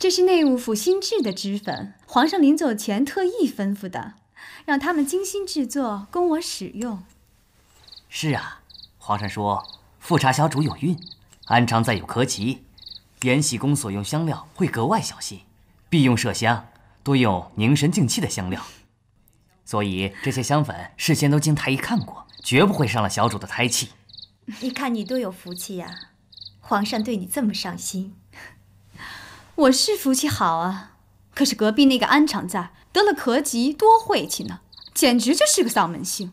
这是内务府新制的脂粉，皇上临走前特意吩咐的，让他们精心制作，供我使用。是啊，皇上说富察小主有孕，安常在有咳疾，延禧宫所用香料会格外小心，必用麝香，多用凝神静气的香料，所以这些香粉事先都经太医看过，绝不会伤了小主的胎气。你看你多有福气呀，皇上对你这么上心。我是福气好啊，可是隔壁那个安常在得了咳疾，多晦气呢，简直就是个丧门星。